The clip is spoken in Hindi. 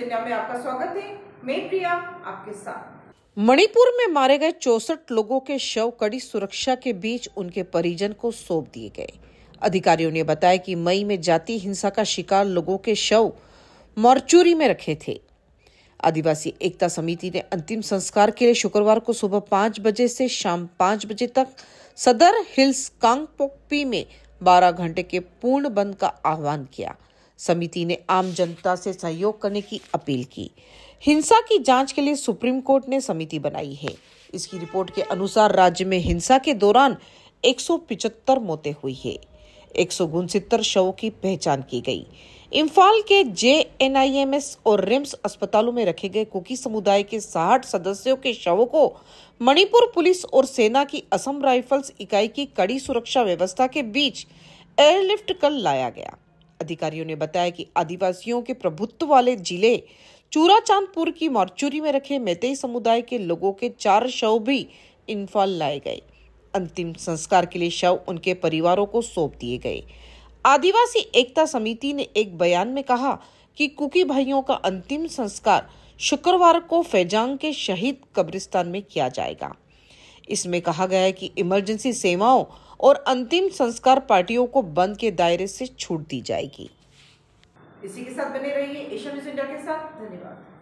इंडिया में आपका स्वागत है मैं प्रिया आपके साथ मणिपुर में मारे गए चौसठ लोगों के शव कड़ी सुरक्षा के बीच उनके परिजन को सौंप दिए गए अधिकारियों ने बताया कि मई में जाति हिंसा का शिकार लोगों के शव मॉर्चुरी में रखे थे आदिवासी एकता समिति ने अंतिम संस्कार के लिए शुक्रवार को सुबह पांच बजे से शाम पांच बजे तक सदर हिल्स कांगपोपी में बारह घंटे के पूर्ण बंद का आह्वान किया समिति ने आम जनता से सहयोग करने की अपील की हिंसा की जांच के लिए सुप्रीम कोर्ट ने समिति बनाई है इसकी रिपोर्ट के अनुसार राज्य में हिंसा के दौरान एक मौतें हुई है एक शवों की पहचान की गई इम्फाल के जे एनआईएमएस और रिम्स अस्पतालों में रखे गए कुकी समुदाय के साठ सदस्यों के शवों को मणिपुर पुलिस और सेना की असम राइफल्स इकाई की कड़ी सुरक्षा व्यवस्था के बीच एयरलिफ्ट कर लाया गया अधिकारियों ने बताया कि आदिवासियों के प्रभुत्व वाले जिले चूरा चांदपुर की मोर्चुरी में रखे मेतई समुदाय के लोगों के चार शव भी इम्फाल लाए गए अंतिम संस्कार के लिए शव उनके परिवारों को सौंप दिए गए आदिवासी एकता समिति ने एक बयान में कहा कि कुकी भाइयों का अंतिम संस्कार शुक्रवार को फैजांग के शहीद कब्रिस्तान में किया जाएगा इसमें कहा गया है कि इमरजेंसी सेवाओं और अंतिम संस्कार पार्टियों को बंद के दायरे से छूट दी जाएगी इसी के साथ बने रहिए एशिया न्यूज इंडिया के साथ धन्यवाद